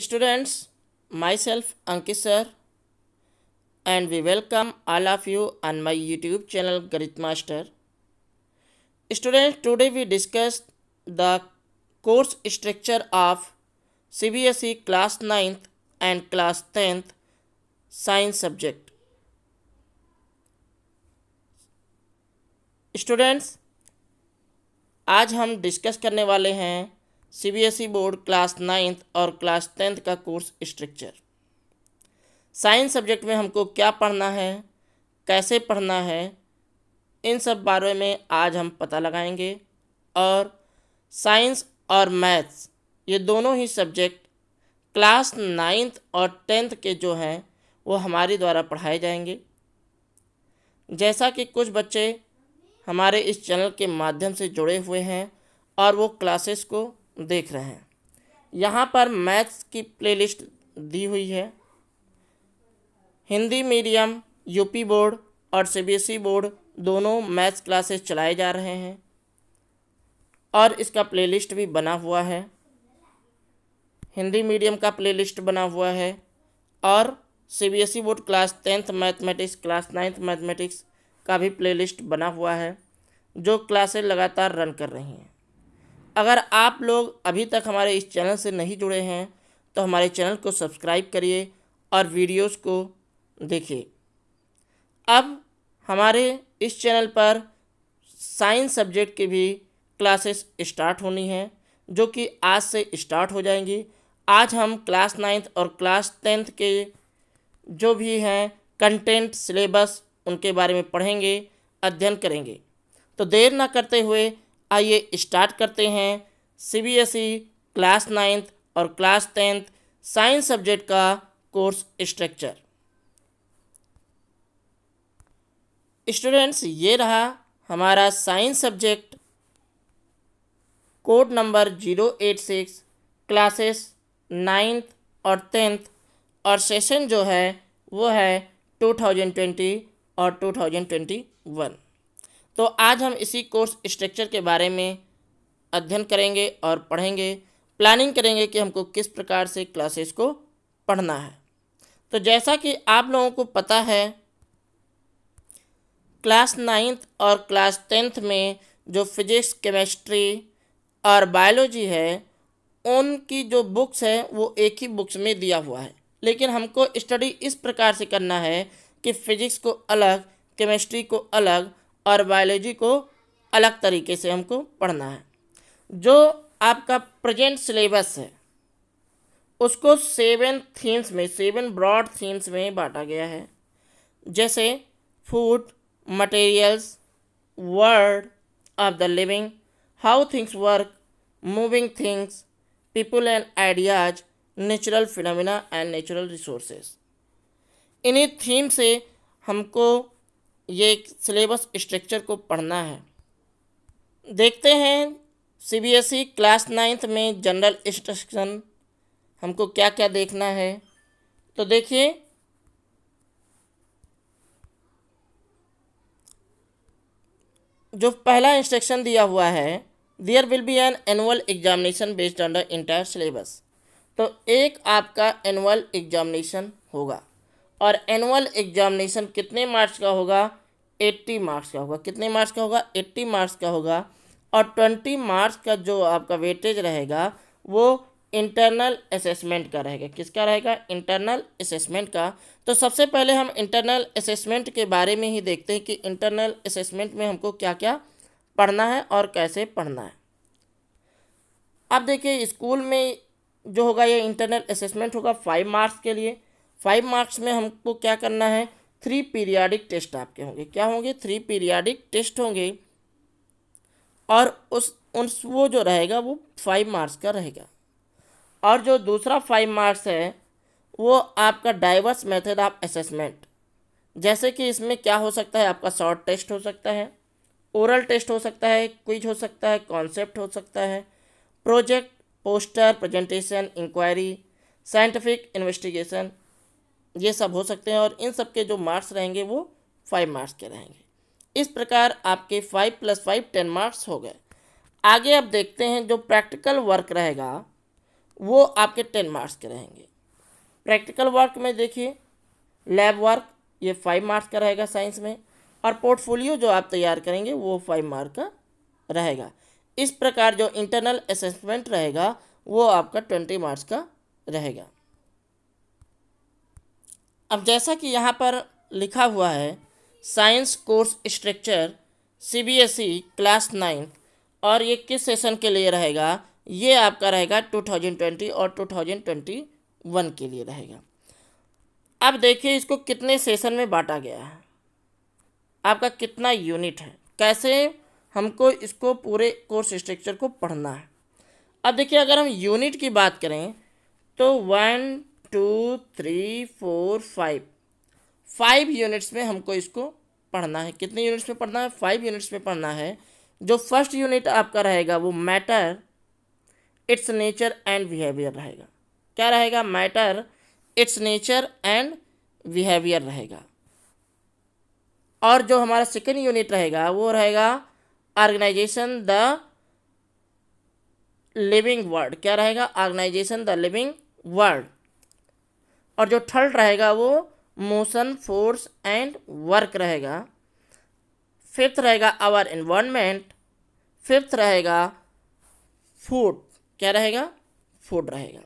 Students, myself Ankit sir and we welcome all of you on my YouTube channel Garit Master. Students, today we discuss the course structure of CBSE class 9th and class 10th science subject. Students आज हम discuss करने वाले हैं CBSE board class ninth और class tenth का course structure science subject में हमको क्या पढ़ना है कैसे पढ़ना है इन सब बारे में आज हम पता लगाएंगे और साइंस और मैथ्स ये दोनों ही सब्जेक्ट क्लास नाइन्थ और टेंथ के जो हैं वो हमारे द्वारा पढ़ाए जाएंगे जैसा कि कुछ बच्चे हमारे इस चैनल के माध्यम से जुड़े हुए हैं और वो क्लासेस को देख रहे हैं यहाँ पर मैथ्स की प्लेलिस्ट दी हुई है हिंदी मीडियम यूपी बोर्ड और सीबीएसई बोर्ड दोनों मैथ्स क्लासेस चलाए जा रहे हैं और इसका प्लेलिस्ट भी बना हुआ है हिंदी मीडियम का प्लेलिस्ट बना हुआ है और CBSE board class tenth mathematics class ninth mathematics का भी प्लेलिस्ट बना हुआ है जो क्लासेस लगातार रन कर रही हैं अगर आप लोग अभी तक हमारे इस चैनल से नहीं जुड़े हैं तो हमारे चैनल को सब्सक्राइब करिए और वीडियोस को देखिए अब हमारे इस चैनल पर साइंस सब्जेक्ट की भी क्लासेस स्टार्ट होनी हैं जो कि आज से स्टार्ट हो जाएंगी आज हम क्लास नाइन्थ और क्लास टेंथ के जो भी हैं कंटेंट सिलेबस उनके बारे में पढ़ेंगे अध्ययन करेंगे तो देर ना करते हुए आइए स्टार्ट करते हैं सीबीएसई e क्लास नाइन्थ और क्लास टेंथ साइंस सब्जेक्ट का कोर्स स्ट्रक्चर स्टूडेंट्स ये रहा हमारा science subject code number zero eight six classes ninth और टेंथ और सेशन जो है वो है टू थाउजेंड ट्वेंटी और टू थाउजेंड ट्वेंटी वन तो आज हम इसी कोर्स स्ट्रक्चर के बारे में अध्ययन करेंगे और पढ़ेंगे प्लानिंग करेंगे कि हमको किस प्रकार से क्लासेस को पढ़ना है तो जैसा कि आप लोगों को पता है क्लास नाइन्थ और क्लास टेंथ में जो फिजिक्स केमिस्ट्री और बायोलॉजी है उनकी जो बुक्स है वो एक ही बुक्स में दिया हुआ है लेकिन हमको स्टडी इस प्रकार से करना है कि फिज़िक्स को अलग केमिस्ट्री को अलग और बायोलॉजी को अलग तरीके से हमको पढ़ना है जो आपका प्रेजेंट सिलेबस है उसको सेवन थीम्स में सेवन ब्रॉड थीम्स में बांटा गया है जैसे food materials world of the living how things work moving things people and ideas natural phenomena and natural resources इन्हीं थीम से हमको ये सिलेबस स्ट्रक्चर को पढ़ना है देखते हैं सीबीएसई e क्लास नाइन्थ में जनरल इंस्ट्रक्शन हमको क्या क्या देखना है तो देखिए जो पहला इंस्ट्रक्शन दिया हुआ है there will be an annual examination based on the entire syllabus तो एक आपका एनुअल एग्जामिनेशन होगा और एनुअल एग्जामिनेशन कितने मार्क्स का होगा एट्टी मार्क्स का होगा कितने मार्क्स का होगा एट्टी मार्क्स का होगा और ट्वेंटी मार्क्स का जो आपका वेटेज रहेगा वो इंटरनल असेसमेंट का रहेगा किसका रहेगा इंटरनल असेसमेंट का तो सबसे पहले हम इंटरनल असेसमेंट के बारे में ही देखते हैं कि इंटरनल असेसमेंट में हमको क्या क्या पढ़ना है और कैसे पढ़ना है अब देखिए स्कूल में जो होगा ये इंटरनल असेसमेंट होगा फाइव मार्क्स के लिए फाइव मार्क्स में हमको क्या करना है थ्री पीरियाडिक टेस्ट आपके होंगे क्या होंगे थ्री पीरियाडिक टेस्ट होंगे और उस उन वो जो रहेगा वो फाइव मार्क्स का रहेगा और जो दूसरा फाइव मार्क्स है वो आपका डाइवर्स मेथड ऑफ असेसमेंट जैसे कि इसमें क्या हो सकता है आपका शॉर्ट टेस्ट हो सकता है ओरल टेस्ट हो सकता है क्विज हो सकता है कॉन्सेप्ट हो सकता है project poster presentation inquiry scientific investigation ये सब हो सकते हैं और इन सब के जो मार्क्स रहेंगे वो फाइव मार्क्स के रहेंगे इस प्रकार आपके five plus five ten marks हो गए आगे आप देखते हैं जो प्रैक्टिकल वर्क रहेगा वो आपके टेन मार्क्स के रहेंगे प्रैक्टिकल वर्क में देखिए लैब वर्क ये फाइव मार्क्स का रहेगा साइंस में और पोर्टफोलियो जो आप तैयार करेंगे वो फाइव मार्क का रहेगा इस प्रकार जो इंटरनल असेसमेंट रहेगा वो आपका ट्वेंटी मार्क्स का रहेगा अब जैसा कि यहाँ पर लिखा हुआ है science course structure CBSE class ninth और ये किस सेशन के लिए रहेगा ये आपका रहेगा 2020 और 2021 के लिए रहेगा अब देखिए इसको कितने सेशन में बांटा गया है आपका कितना यूनिट है कैसे हमको इसको पूरे कोर्स स्ट्रक्चर को पढ़ना है अब देखिए अगर हम यूनिट की बात करें तो one two three four five five units में हमको इसको पढ़ना है कितने यूनिट्स में पढ़ना है फाइव यूनिट्स में पढ़ना है जो फर्स्ट यूनिट आपका रहेगा वो matter its nature and behaviour रहेगा क्या रहेगा matter its nature and behaviour रहेगा और जो हमारा सेकेंड यूनिट रहेगा वो रहेगा ऑर्गेनाइजेशन द लिविंग वर्ल्ड क्या रहेगा ऑर्गेनाइजेशन द लिविंग वर्ल्ड और जो थर्ड रहेगा वो मोशन फोर्स एंड वर्क रहेगा फिफ्थ रहेगा आवर इन्वायरमेंट फिफ्थ रहेगा फूड क्या रहेगा फूड रहेगा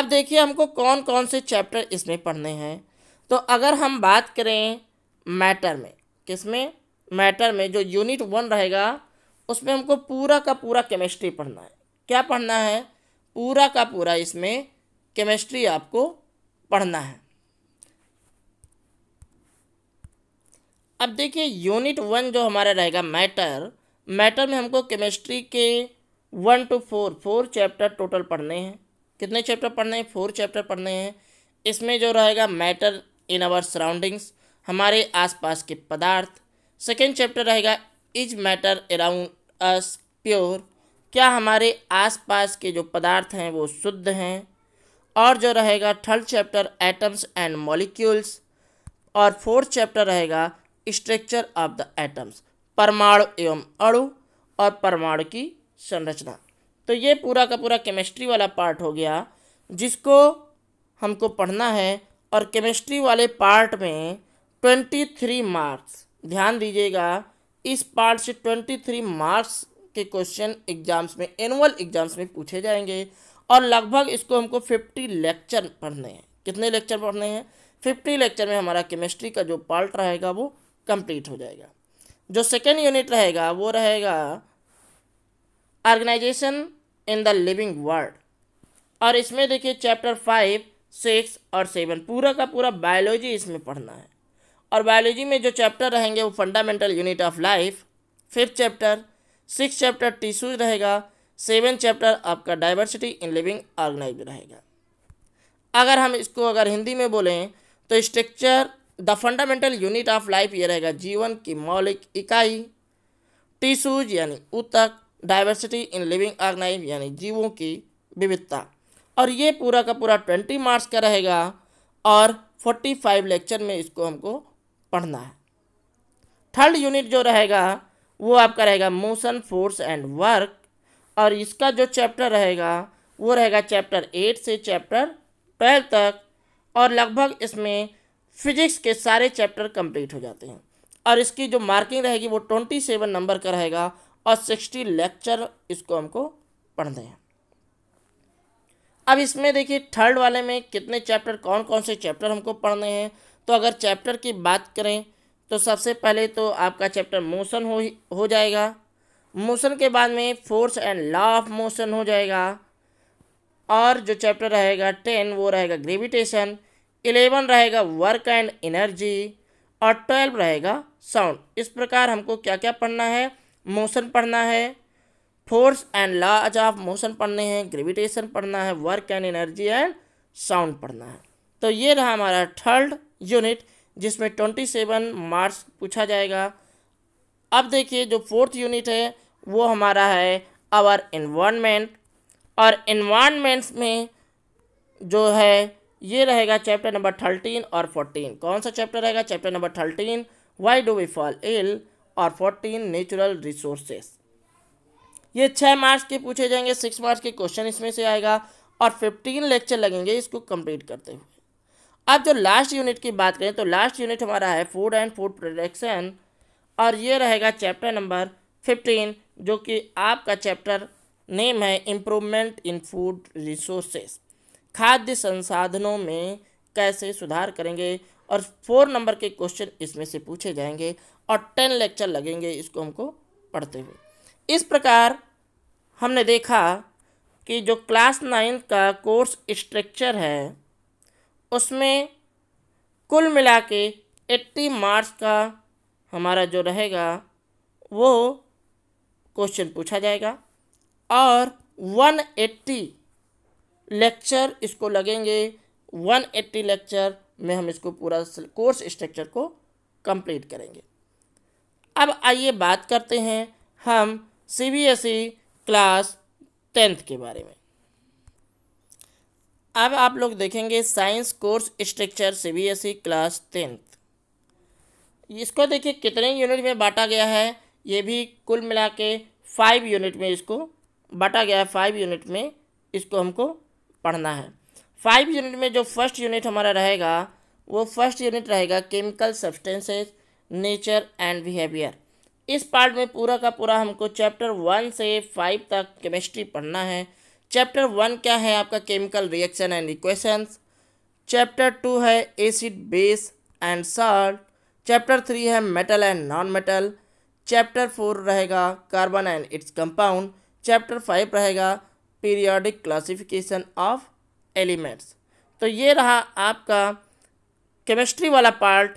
अब देखिए हमको कौन कौन से चैप्टर इसमें पढ़ने हैं तो अगर हम बात करें मैटर में किस में मैटर में जो यूनिट वन रहेगा उसमें हमको पूरा का पूरा केमिस्ट्री पढ़ना है क्या पढ़ना है पूरा का पूरा इसमें केमिस्ट्री आपको पढ़ना है अब देखिए यूनिट वन जो हमारा रहेगा मैटर मैटर में हमको केमिस्ट्री के one two four four chapter total पढ़ने हैं कितने चैप्टर पढ़ने हैं फोर चैप्टर पढ़ने हैं इसमें जो रहेगा मैटर इन आवर सराउंडिंग्स हमारे आसपास के पदार्थ सेकेंड चैप्टर रहेगा is matter around us pure क्या हमारे आसपास के जो पदार्थ हैं वो शुद्ध हैं और जो रहेगा third chapter atoms and molecules और फोर्थ चैप्टर रहेगा स्ट्रक्चर ऑफ द एटम्स परमाणु एवं अणु और परमाणु की संरचना तो ये पूरा का पूरा केमिस्ट्री वाला पार्ट हो गया जिसको हमको पढ़ना है और केमिस्ट्री वाले पार्ट में ट्वेंटी थ्री मार्क्स ध्यान दीजिएगा इस पार्ट से ट्वेंटी थ्री मार्क्स के क्वेश्चन एग्जाम्स में एनुअल एग्जाम्स में पूछे जाएंगे और लगभग इसको हमको फिफ्टी लेक्चर पढ़ने हैं कितने लेक्चर पढ़ने हैं फिफ्टी लेक्चर में हमारा केमिस्ट्री का जो पार्ट रहेगा वो कंप्लीट हो जाएगा जो सेकेंड यूनिट रहेगा वो रहेगा organisation in the living world और इसमें देखिए चैप्टर फाइव सिक्स और सेवन पूरा का पूरा बायोलॉजी इसमें पढ़ना है और बायोलॉजी में जो चैप्टर रहेंगे वो fundamental unit of life fifth chapter six chapter tissues रहेगा सेवन चैप्टर आपका डाइवर्सिटी इन लिविंग ऑर्गेनाइज रहेगा अगर हम इसको अगर हिंदी में बोलें तो structure the fundamental unit of life ये रहेगा जीवन की मौलिक इकाई टीशूज यानी ऊतक डाइवर्सिटी इन लिविंग ऑर्गेनाइज यानी जीवों की विविधता और ये पूरा का पूरा ट्वेंटी मार्क्स का रहेगा और फोर्टी फाइव लेक्चर में इसको हमको पढ़ना है थर्ड यूनिट जो रहेगा वो आपका रहेगा मोशन फोर्स एंड वर्क और इसका जो चैप्टर रहेगा वो रहेगा चैप्टर एट से चैप्टर ट्वेल्व तक और लगभग इसमें फिजिक्स के सारे चैप्टर कंप्लीट हो जाते हैं और इसकी जो मार्किंग रहेगी वो ट्वेंटी सेवन नंबर का रहेगा और सिक्सटी लेक्चर इसको हमको पढ़ने हैं अब इसमें देखिए थर्ड वाले में कितने चैप्टर कौन कौन से चैप्टर हमको पढ़ने हैं तो अगर चैप्टर की बात करें तो सबसे पहले तो आपका चैप्टर मोशन हो हो जाएगा मोशन के बाद में force and law of motion हो जाएगा और जो चैप्टर रहेगा टेन वो रहेगा ग्रेविटेशन इलेवन रहेगा वर्क एंड एनर्जी और ट्वेल्व रहेगा साउंड इस प्रकार हमको क्या क्या पढ़ना है मोशन पढ़ना है force and laws of motion पढ़ने हैं ग्रेविटेशन पढ़ना है work and energy and sound पढ़ना है तो ये रहा हमारा थर्ड यूनिट जिसमें ट्वेंटी सेवन मार्क्स पूछा जाएगा अब देखिए जो फोर्थ यूनिट है वो हमारा है आवर इन्वामेंट और इन्वामेंट्स में जो है ये रहेगा चैप्टर नंबर थर्टीन और फोर्टीन कौन सा चैप्टर रहेगा chapter number thirteen why do we fall ill और फोर्टीन नेचुरल रिसोर्सेस ये छः मार्क्स के पूछे जाएंगे सिक्स मार्क्स के क्वेश्चन इसमें से आएगा और फिफ्टीन लेक्चर लगेंगे इसको कंप्लीट करते हुए अब जो लास्ट यूनिट की बात करें तो लास्ट यूनिट हमारा है फूड एंड फूड प्रोडक्शन और ये रहेगा चैप्टर नंबर फिफ्टीन जो कि आपका चैप्टर नेम है इम्प्रूवमेंट इन फूड रिसोर्सेस खाद्य संसाधनों में कैसे सुधार करेंगे और फोर नंबर के क्वेश्चन इसमें से पूछे जाएंगे और टेन लेक्चर लगेंगे इसको हमको पढ़ते हुए इस प्रकार हमने देखा कि जो क्लास नाइन्थ का कोर्स स्ट्रक्चर है उसमें कुल मिला के एट्टी मार्क्स का हमारा जो रहेगा वो क्वेश्चन पूछा जाएगा और 180 लेक्चर इसको लगेंगे 180 लेक्चर में हम इसको पूरा कोर्स स्ट्रक्चर को कंप्लीट करेंगे अब आइए बात करते हैं हम C B S E class tenth के बारे में अब आप लोग देखेंगे science course structure C B S E class tenth इसको देखिए कितने यूनिट में बांटा गया है ये भी कुल मिला के फाइव यूनिट में इसको बांटा गया है फाइव यूनिट में इसको हमको पढ़ना है फाइव यूनिट में जो फर्स्ट यूनिट हमारा रहेगा वो फर्स्ट यूनिट रहेगा chemical substances nature and behaviour इस पार्ट में पूरा का पूरा हमको चैप्टर वन से फाइव तक केमिस्ट्री पढ़ना है चैप्टर वन क्या है आपका chemical reaction and equations chapter two है acid base and salt chapter three है metal and non metal chapter four रहेगा carbon and its compound chapter five रहेगा पीरियोडिक क्लासिफिकेशन ऑफ एलिमेंट्स तो ये रहा आपका केमिस्ट्री वाला पार्ट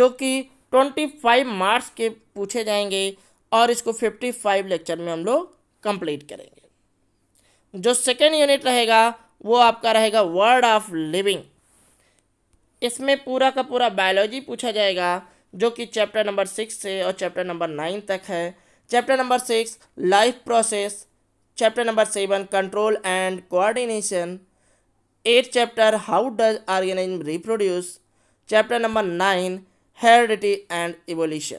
जो कि ट्वेंटी फाइव मार्क्स के पूछे जाएंगे और इसको फिफ्टी फाइव लेक्चर में हम लोग कंप्लीट करेंगे जो सेकेंड यूनिट रहेगा वो आपका रहेगा वर्ड ऑफ लिविंग इसमें पूरा का पूरा बायोलॉजी पूछा जाएगा जो कि चैप्टर नंबर सिक्स से और चैप्टर नंबर नाइन तक है chapter number six life process chapter number seven control and coordination eight chapter how does organism reproduce chapter number nine heredity and evolution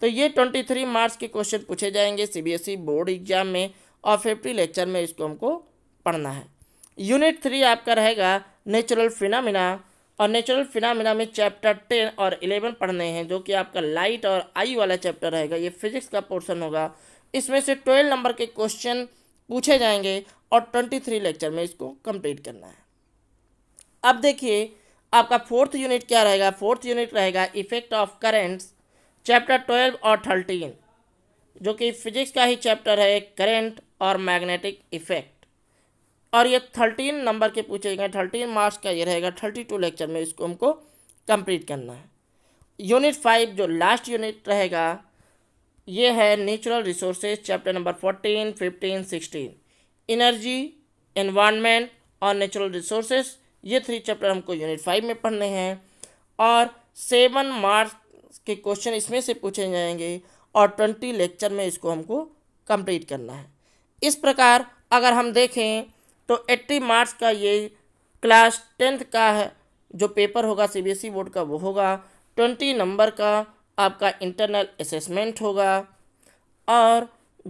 तो ये ट्वेंटी थ्री मार्च के question पूछे जाएंगे CBSE e board exam में और fifty lecture में इसको हमको पढ़ना है यूनिट थ्री आपका रहेगा नेचुरल फिनामिना और नेचुरल फिनामिना में चैप्टर टेन और इलेवन पढ़ने हैं जो कि आपका लाइट और आई वाला चैप्टर रहेगा ये फिजिक्स का पोर्शन होगा इसमें से ट्वेल्व नंबर के क्वेश्चन पूछे जाएंगे और ट्वेंटी थ्री लेक्चर में इसको कंप्लीट करना है अब देखिए आपका फोर्थ यूनिट क्या रहेगा फोर्थ यूनिट रहेगा effect of currents chapter twelve और थर्टीन जो कि फिजिक्स का ही चैप्टर है करेंट और मैग्नेटिक इफेक्ट और ये थर्टीन नंबर के पूछे गए थर्टीन मार्क्स का ये रहेगा थर्टी टू लेक्चर में इसको हमको कंप्लीट करना है यूनिट फाइव जो लास्ट यूनिट रहेगा ये है natural resources chapter number fourteen fifteen sixteen energy environment और नेचुरल रिसोर्सेज ये थ्री चैप्टर हमको यूनिट फाइव में पढ़ने हैं और सेवन मार्क्स के क्वेश्चन इसमें से पूछे जाएंगे और ट्वेंटी लेक्चर में इसको हमको कंप्लीट करना है इस प्रकार अगर हम देखें तो एट्टी मार्च का ये क्लास टेंथ का जो पेपर होगा सीबीएसई e बोर्ड का वो होगा ट्वेंटी नंबर का आपका इंटरनल असेसमेंट होगा और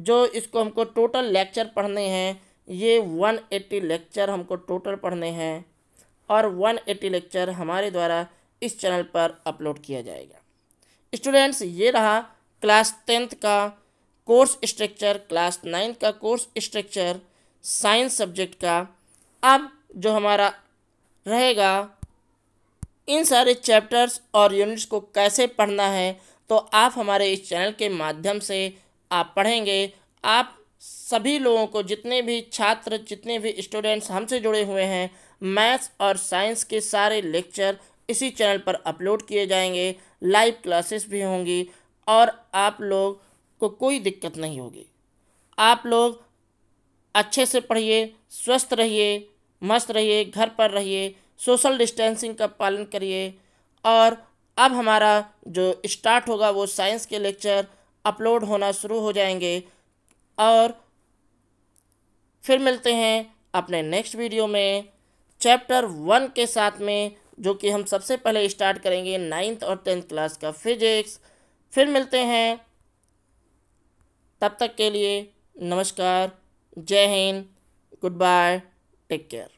जो इसको हमको टोटल लेक्चर पढ़ने हैं ये 180 लेक्चर हमको टोटल पढ़ने हैं और 180 लेक्चर हमारे द्वारा इस चैनल पर अपलोड किया जाएगा स्टूडेंट्स ये रहा क्लास टेंथ का कोर्स स्ट्रक्चर क्लास नाइन्थ का कोर्स स्ट्रक्चर साइंस सब्जेक्ट का अब जो हमारा रहेगा इन सारे चैप्टर्स और यूनिट्स को कैसे पढ़ना है तो आप हमारे इस चैनल के माध्यम से आप पढ़ेंगे आप सभी लोगों को जितने भी छात्र जितने भी स्टूडेंट्स हमसे जुड़े हुए हैं मैथ्स और साइंस के सारे लेक्चर इसी चैनल पर अपलोड किए जाएंगे लाइव क्लासेस भी होंगी और आप लोग को कोई दिक्कत नहीं होगी आप लोग अच्छे से पढ़िए स्वस्थ रहिए मस्त रहिए घर पर रहिए सोशल डिस्टेंसिंग का पालन करिए और अब हमारा जो स्टार्ट होगा वो साइंस के लेक्चर अपलोड होना शुरू हो जाएंगे और फिर मिलते हैं अपने नेक्स्ट वीडियो में चैप्टर वन के साथ में जो कि हम सबसे पहले स्टार्ट करेंगे नाइन्थ और टेंथ क्लास का फिजिक्स फिर मिलते हैं तब तक के लिए नमस्कार जय Hind good bye take care